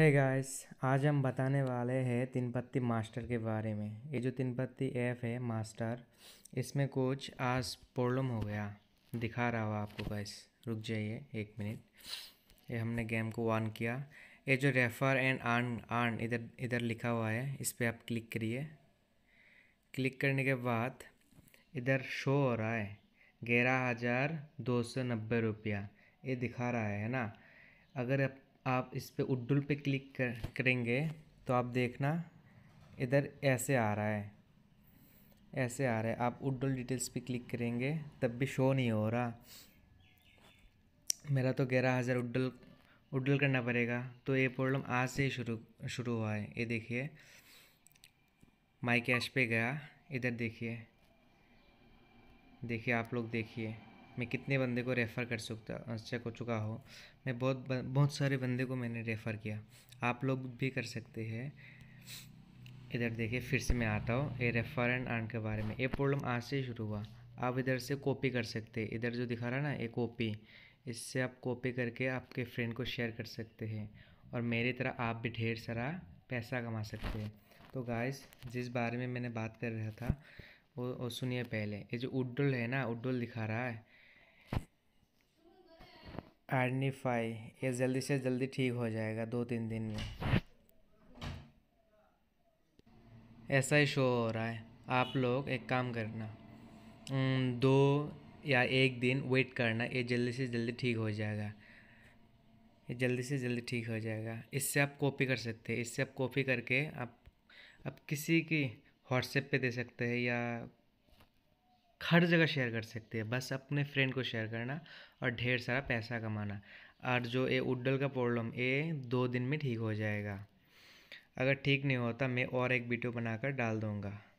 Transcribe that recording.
है hey guys आज हम बताने वाले हैं तीन पत्ती मास्टर के बारे में ये जो तीन पत्ती ऐप है मास्टर इसमें कुछ आज प्रॉब्लम हो गया दिखा रहा हूँ आपको गाइस रुक जाइए एक मिनट ये हमने गेम को ऑन किया ये जो रेफर एंड आर्न आर्न इधर इधर लिखा हुआ है इस पर आप क्लिक करिए क्लिक करने के बाद इधर शो हो रहा है ग्यारह हज़ार दो सौ नब्बे रुपया ये दिखा रहा है ना अगर आप आप इस पर उड्डुल पे क्लिक कर करेंगे तो आप देखना इधर ऐसे आ रहा है ऐसे आ रहा है आप उड्डुल डिटेल्स पे क्लिक करेंगे तब भी शो नहीं हो रहा मेरा तो ग्यारह हज़ार उड्डल उड्डुल करना पड़ेगा तो ये प्रॉब्लम आज से ही शुरू शुरू हुआ है ये देखिए माई कैश पे गया इधर देखिए देखिए आप लोग देखिए मैं कितने बंदे को रेफ़र कर सकता चेक अच्छा हो चुका हो मैं बहुत बहुत सारे बंदे को मैंने रेफ़र किया आप लोग भी कर सकते हैं इधर देखिए फिर से मैं आता हूँ ये रेफ़र एंड अर्न के बारे में ये प्रॉब्लम आज से ही शुरू हुआ आप इधर से कॉपी कर सकते हैं इधर जो दिखा रहा है ना ये कॉपी इससे आप कॉपी करके आपके फ्रेंड को शेयर कर सकते हैं और मेरी तरह आप भी ढेर सारा पैसा कमा सकते हैं तो गाइस जिस बारे में मैंने बात कर रहा था वो, वो सुनिए पहले ये जो उड्डुल है ना उड्डुल दिखा रहा है आर्निफाई ये जल्दी से जल्दी ठीक हो जाएगा दो तीन दिन में ऐसा ही शो हो रहा है आप लोग एक काम करना दो या एक दिन वेट करना ये जल्दी से जल्दी ठीक हो जाएगा ये जल्दी से जल्दी ठीक हो जाएगा इससे आप कॉपी कर सकते हैं इससे आप कॉपी करके आप आप किसी की व्हाट्सएप पे दे सकते हैं या हर जगह शेयर कर सकते हैं बस अपने फ्रेंड को शेयर करना और ढेर सारा पैसा कमाना और जो ये उड्डल का प्रॉब्लम ये दो दिन में ठीक हो जाएगा अगर ठीक नहीं होता मैं और एक वीडियो बनाकर डाल दूँगा